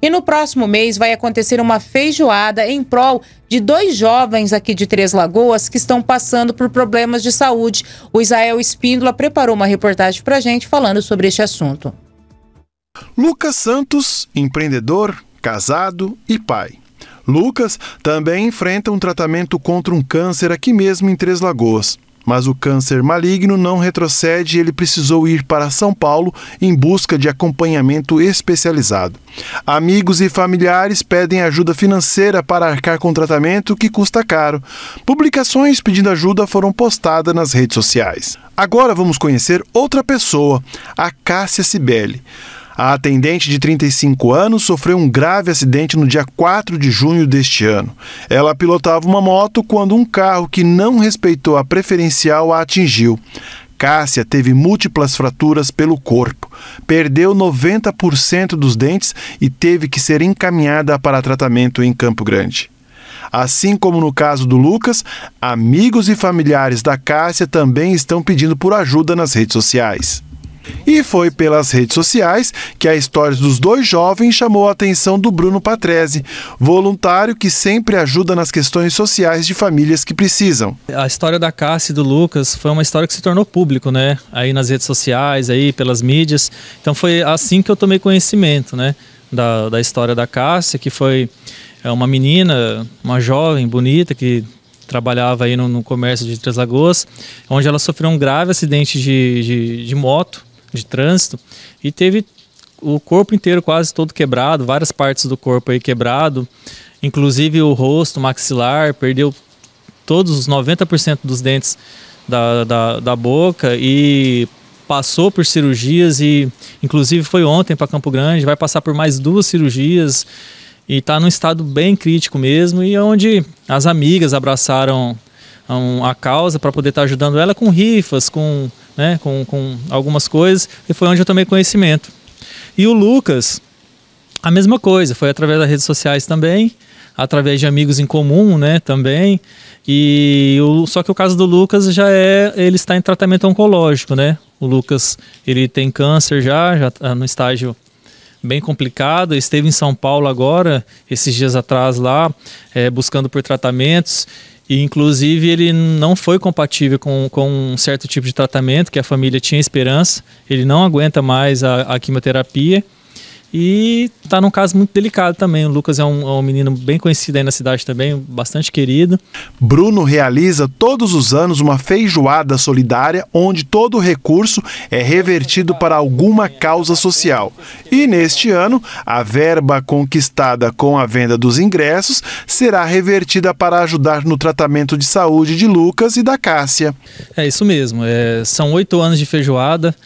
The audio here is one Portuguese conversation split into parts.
E no próximo mês vai acontecer uma feijoada em prol de dois jovens aqui de Três Lagoas que estão passando por problemas de saúde. O Israel Espíndola preparou uma reportagem para a gente falando sobre este assunto. Lucas Santos, empreendedor, casado e pai. Lucas também enfrenta um tratamento contra um câncer aqui mesmo em Três Lagoas. Mas o câncer maligno não retrocede e ele precisou ir para São Paulo em busca de acompanhamento especializado. Amigos e familiares pedem ajuda financeira para arcar com tratamento que custa caro. Publicações pedindo ajuda foram postadas nas redes sociais. Agora vamos conhecer outra pessoa, a Cássia Cibele. A atendente de 35 anos sofreu um grave acidente no dia 4 de junho deste ano. Ela pilotava uma moto quando um carro que não respeitou a preferencial a atingiu. Cássia teve múltiplas fraturas pelo corpo, perdeu 90% dos dentes e teve que ser encaminhada para tratamento em Campo Grande. Assim como no caso do Lucas, amigos e familiares da Cássia também estão pedindo por ajuda nas redes sociais. E foi pelas redes sociais que a história dos dois jovens chamou a atenção do Bruno Patrese, voluntário que sempre ajuda nas questões sociais de famílias que precisam. A história da Cássia e do Lucas foi uma história que se tornou público, né? Aí nas redes sociais, aí pelas mídias. Então foi assim que eu tomei conhecimento, né? Da, da história da Cássia, que foi é, uma menina, uma jovem, bonita, que trabalhava aí no, no comércio de Três Lagoas, onde ela sofreu um grave acidente de, de, de moto de trânsito e teve o corpo inteiro quase todo quebrado, várias partes do corpo aí quebrado, inclusive o rosto, maxilar, perdeu todos os 90% dos dentes da, da, da boca e passou por cirurgias e inclusive foi ontem para Campo Grande, vai passar por mais duas cirurgias e está num estado bem crítico mesmo e é onde as amigas abraçaram a, um, a causa para poder estar tá ajudando ela com rifas, com, né, com, com algumas coisas, e foi onde eu tomei conhecimento. E o Lucas, a mesma coisa, foi através das redes sociais também, através de amigos em comum, né, também. E o, só que o caso do Lucas já é, ele está em tratamento oncológico, né? O Lucas, ele tem câncer já, já está no estágio bem complicado. Esteve em São Paulo agora, esses dias atrás lá, é, buscando por tratamentos. E, inclusive, ele não foi compatível com, com um certo tipo de tratamento que a família tinha esperança. Ele não aguenta mais a, a quimioterapia e está num caso muito delicado também. O Lucas é um, é um, menino bem conhecido aí na cidade também, bastante querido. Bruno realiza todos os anos uma feijoada solidária, onde todo o recurso é revertido para alguma causa social. E neste ano, a verba conquistada com a venda dos ingressos será revertida para ajudar no tratamento de saúde de Lucas e da Cássia. É isso mesmo. É, são oito anos de feijoada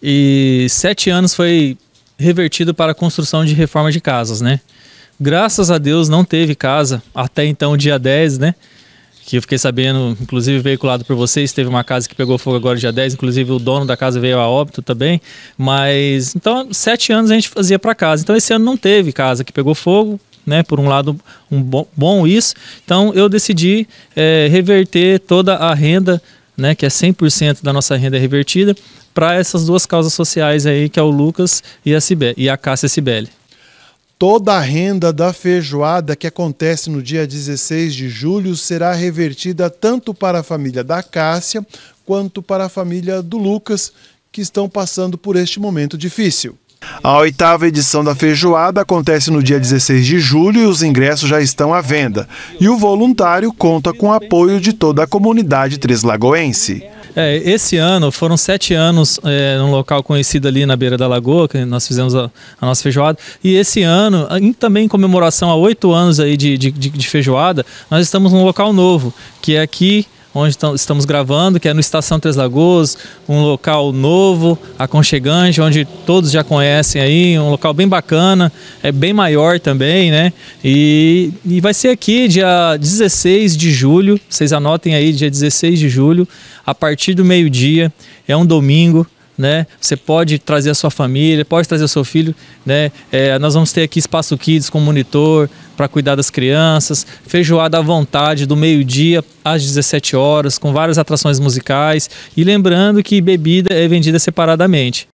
e sete anos foi revertido para a construção de reforma de casas, né? Graças a Deus não teve casa até então, dia 10, né? Que eu fiquei sabendo, inclusive veiculado por vocês, teve uma casa que pegou fogo agora dia 10, inclusive o dono da casa veio a óbito também. Mas, então, sete anos a gente fazia para casa. Então, esse ano não teve casa que pegou fogo, né? Por um lado, um bom, bom isso. Então, eu decidi é, reverter toda a renda né, que é 100% da nossa renda é revertida, para essas duas causas sociais aí, que é o Lucas e a, Cibele, e a Cássia Cibele. Toda a renda da feijoada que acontece no dia 16 de julho será revertida tanto para a família da Cássia quanto para a família do Lucas, que estão passando por este momento difícil. A oitava edição da feijoada acontece no dia 16 de julho e os ingressos já estão à venda. E o voluntário conta com o apoio de toda a comunidade trislagoense. É, esse ano foram sete anos é, num local conhecido ali na beira da lagoa, que nós fizemos a, a nossa feijoada. E esse ano, em, também em comemoração a oito anos aí de, de, de feijoada, nós estamos num local novo, que é aqui onde estamos gravando, que é no Estação Três Lagoas, um local novo, aconchegante, onde todos já conhecem aí, um local bem bacana, é bem maior também, né? E, e vai ser aqui dia 16 de julho, vocês anotem aí, dia 16 de julho, a partir do meio-dia, é um domingo né? Você pode trazer a sua família, pode trazer o seu filho, né? É, nós vamos ter aqui espaço kids com monitor para cuidar das crianças, feijoada à vontade do meio-dia às 17 horas, com várias atrações musicais e lembrando que bebida é vendida separadamente.